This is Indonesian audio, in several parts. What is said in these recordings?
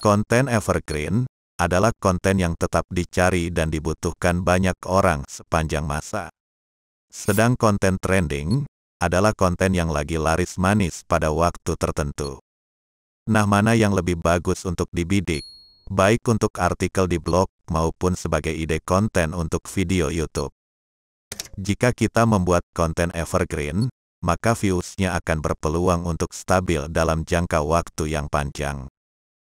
Konten evergreen adalah konten yang tetap dicari dan dibutuhkan banyak orang sepanjang masa. Sedang konten trending adalah konten yang lagi laris manis pada waktu tertentu. Nah mana yang lebih bagus untuk dibidik, baik untuk artikel di blog maupun sebagai ide konten untuk video YouTube. Jika kita membuat konten evergreen, maka views-nya akan berpeluang untuk stabil dalam jangka waktu yang panjang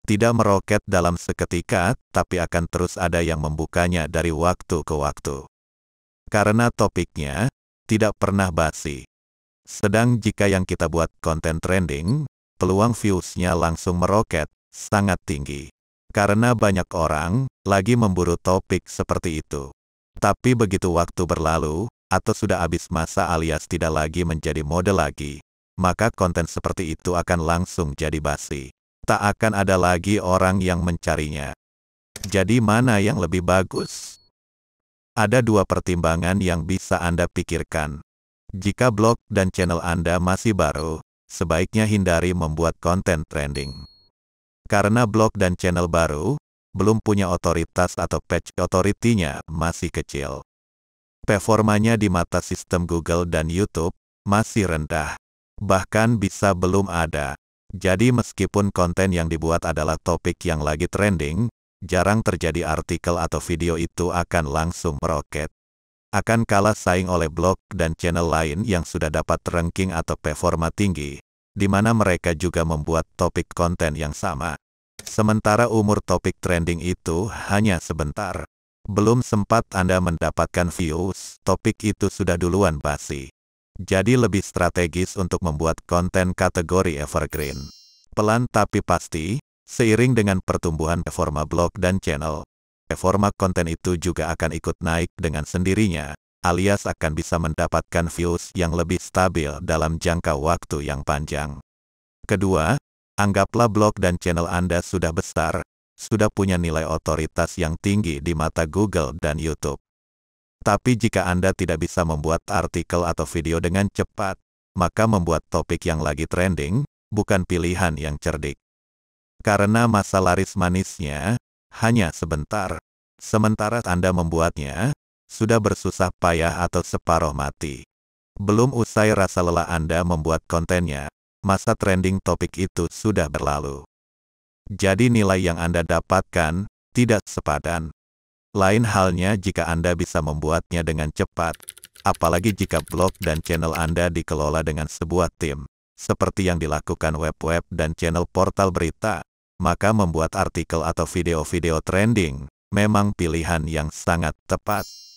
tidak meroket dalam seketika, tapi akan terus ada yang membukanya dari waktu ke waktu. Karena topiknya tidak pernah basi. Sedang jika yang kita buat konten trending, peluang viewsnya langsung meroket, sangat tinggi. Karena banyak orang lagi memburu topik seperti itu. Tapi begitu waktu berlalu, atau sudah habis masa alias tidak lagi menjadi mode lagi, maka konten seperti itu akan langsung jadi basi tak akan ada lagi orang yang mencarinya. Jadi mana yang lebih bagus? Ada dua pertimbangan yang bisa Anda pikirkan. Jika blog dan channel Anda masih baru, sebaiknya hindari membuat konten trending. Karena blog dan channel baru, belum punya otoritas atau patch authority-nya masih kecil. Performanya di mata sistem Google dan YouTube masih rendah, bahkan bisa belum ada. Jadi meskipun konten yang dibuat adalah topik yang lagi trending, jarang terjadi artikel atau video itu akan langsung meroket. Akan kalah saing oleh blog dan channel lain yang sudah dapat ranking atau performa tinggi, di mana mereka juga membuat topik konten yang sama. Sementara umur topik trending itu hanya sebentar. Belum sempat Anda mendapatkan views, topik itu sudah duluan basi jadi lebih strategis untuk membuat konten kategori evergreen. Pelan tapi pasti, seiring dengan pertumbuhan performa blog dan channel, performa konten itu juga akan ikut naik dengan sendirinya, alias akan bisa mendapatkan views yang lebih stabil dalam jangka waktu yang panjang. Kedua, anggaplah blog dan channel Anda sudah besar, sudah punya nilai otoritas yang tinggi di mata Google dan YouTube. Tapi jika Anda tidak bisa membuat artikel atau video dengan cepat, maka membuat topik yang lagi trending bukan pilihan yang cerdik. Karena masa laris manisnya hanya sebentar, sementara Anda membuatnya sudah bersusah payah atau separoh mati. Belum usai rasa lelah Anda membuat kontennya, masa trending topik itu sudah berlalu. Jadi nilai yang Anda dapatkan tidak sepadan. Lain halnya jika Anda bisa membuatnya dengan cepat, apalagi jika blog dan channel Anda dikelola dengan sebuah tim, seperti yang dilakukan web-web dan channel portal berita, maka membuat artikel atau video-video trending memang pilihan yang sangat tepat.